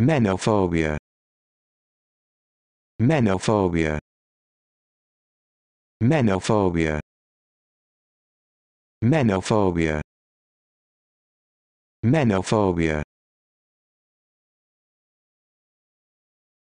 Menophobia. Menophobia. Menophobia. Menophobia. Menophobia.